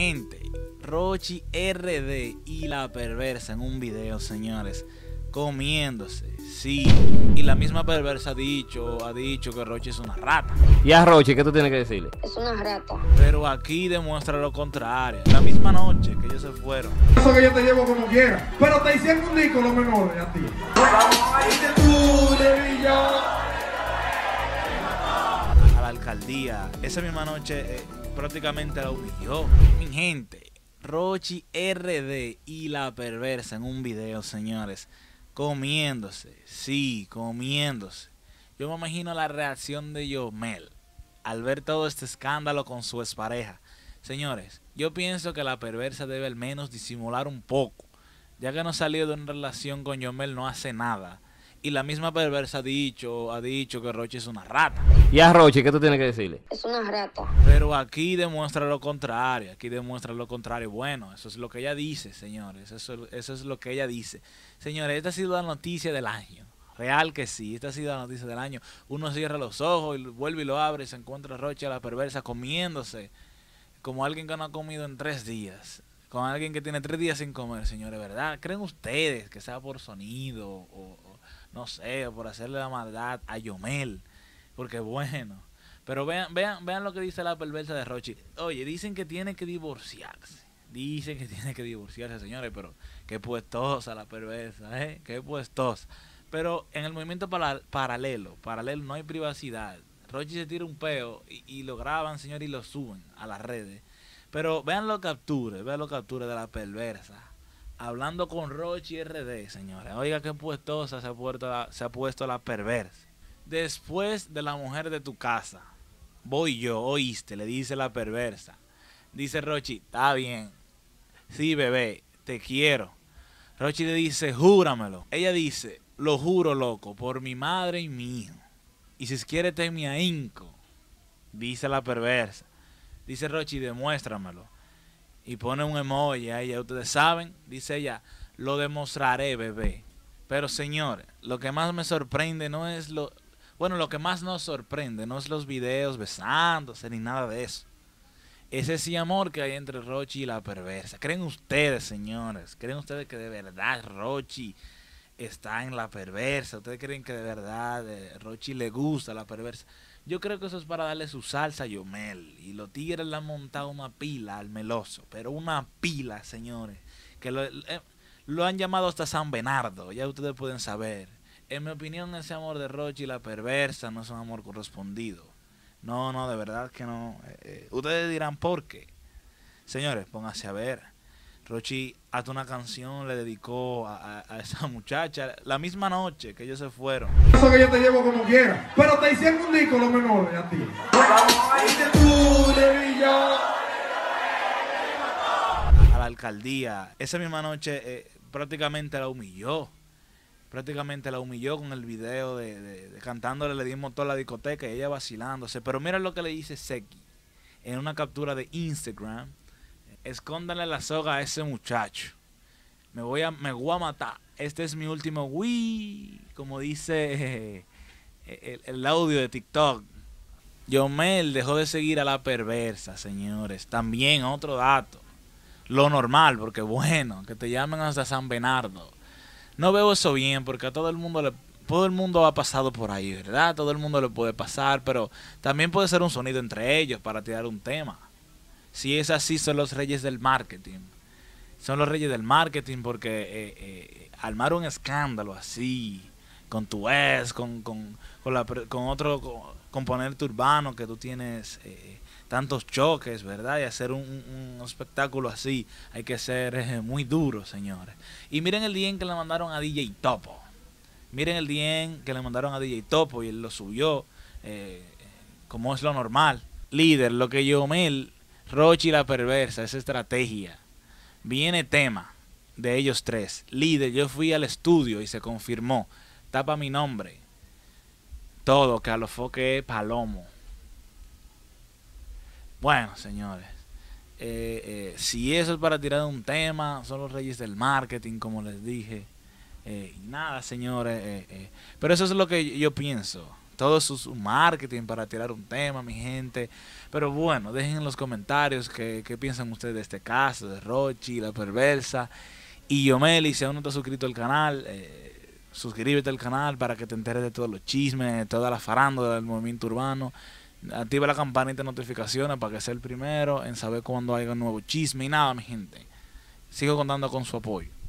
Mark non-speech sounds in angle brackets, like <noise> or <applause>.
gente, Rochi RD y la perversa en un video, señores, comiéndose, sí. Y la misma perversa ha dicho, ha dicho que Rochi es una rata. ¿Y a Rochi qué tú tienes que decirle? Es una rata. Pero aquí demuestra lo contrario. La misma noche que ellos se fueron. Eso que yo te llevo como quiera, pero te hicieron un disco lo menores a ti. A la alcaldía, esa misma noche... Eh, prácticamente la humilló. Mi gente, Rochi RD y la perversa en un video, señores. Comiéndose, sí, comiéndose. Yo me imagino la reacción de Yomel al ver todo este escándalo con su expareja. Señores, yo pienso que la perversa debe al menos disimular un poco, ya que no salió de una relación con Yomel no hace nada y la misma perversa ha dicho, ha dicho que Roche es una rata. ¿Y a Roche qué tú tienes que decirle? Es una rata. Pero aquí demuestra lo contrario, aquí demuestra lo contrario. Bueno, eso es lo que ella dice, señores, eso, es lo que ella dice. Señores, esta ha sido la noticia del año. Real que sí, esta ha sido la noticia del año. Uno cierra los ojos y vuelve y lo abre y se encuentra Roche a la perversa comiéndose como alguien que no ha comido en tres días con alguien que tiene tres días sin comer, señores, ¿verdad? ¿Creen ustedes que sea por sonido o, no sé, por hacerle la maldad a Yomel. Porque bueno. Pero vean, vean, vean lo que dice la perversa de Rochi. Oye, dicen que tiene que divorciarse. Dicen que tiene que divorciarse, señores, pero qué puestosa la perversa, ¿eh? Qué puestosa. Pero en el movimiento para, paralelo, paralelo, no hay privacidad. Rochi se tira un peo y, lo graban, señores, y lo suben a las redes. Pero vean lo capture, vean lo capture de la perversa. Hablando con Rochi RD, señora. Oiga qué puestosa se ha, puesto la, se ha puesto la perversa. Después de la mujer de tu casa, voy yo, oíste, le dice la perversa. Dice Rochi, está bien. Sí, bebé, te quiero. Rochi le dice, júramelo. Ella dice, lo juro, loco, por mi madre y mi hijo. Y si quieres, te mi ahínco. Dice la perversa. Dice Rochi, demuéstramelo y pone un emoji ahí, ya ustedes saben, dice ella, lo demostraré, bebé. Pero señores, lo que más me sorprende no es lo... Bueno, lo que más nos sorprende no es los videos besándose ni nada de eso. Es ese amor que hay entre Rochi y la perversa. ¿Creen ustedes, señores? ¿Creen ustedes que de verdad Rochi está en la perversa? ¿Ustedes creen que de verdad eh, Rochi le gusta la perversa? Yo creo que eso es para darle su salsa a Yomel. Y los tigres le han montado una pila al meloso. Pero una pila, señores. Que lo, eh, han llamado hasta San Bernardo. Ya ustedes pueden saber. En mi opinión, ese amor de Rochi y la perversa no es un amor correspondido. No, no, de verdad que no. Eh, eh, ustedes dirán por qué. Señores, pónganse a ver. Rochi hasta una canción le dedicó a, esa <laughs> muchacha la misma noche que ellos se fueron. Eso que yo te llevo como quiera, pero te hicieron un disco menor menores a ti. A la alcaldía, esa misma noche eh, prácticamente la humilló. Prácticamente la humilló con el video de, de, cantándole, le dimos toda la discoteca y ella vacilándose. Pero mira lo que le dice Seki en una captura de Instagram Escóndale la soga a ese muchacho. Me voy a, me voy a matar. Este es mi último Wii, como dice eh, eh, el, audio de TikTok. Yomel dejó de seguir a la perversa, señores. También otro dato. Lo normal, porque bueno, que te llamen hasta San Bernardo. No veo eso bien, porque a todo el mundo le, todo el mundo ha pasado por ahí, ¿verdad? Todo el mundo le puede pasar, pero también puede ser un sonido entre ellos para tirar un tema. Si es así, son los reyes del marketing. Son los reyes del marketing porque eh, eh, armar un escándalo así, con tu ex, con, con, con, con otro componente urbano que tú tienes eh, tantos choques, ¿verdad? Y hacer un, espectáculo así, hay que ser muy duro, señores. Y miren el día en que le mandaron a DJ Topo. Miren el día que le mandaron a DJ Topo y él lo subió, como es lo normal. Líder, lo que yo me... Rochi la perversa, esa estrategia. Viene tema de ellos tres. Líder, yo fui al estudio y se confirmó. Tapa mi nombre. Todo, Carlos Foque Palomo. Bueno, señores. Eh, eh, si eso es para tirar un tema, son los reyes del marketing, como les dije. Eh, nada, señores. pero eso es lo que yo pienso todo su, marketing para tirar un tema, mi gente. Pero bueno, dejen en los comentarios qué, qué piensan ustedes de este caso, de Rochi, la perversa. Y Yomeli, si aún no te has suscrito al canal, eh, suscríbete al canal para que te enteres de todos los chismes, de toda la farándula del movimiento urbano. Activa la campanita de notificaciones para que sea el primero en saber cuando haya un nuevo chisme. Y nada, mi gente. Sigo contando con su apoyo.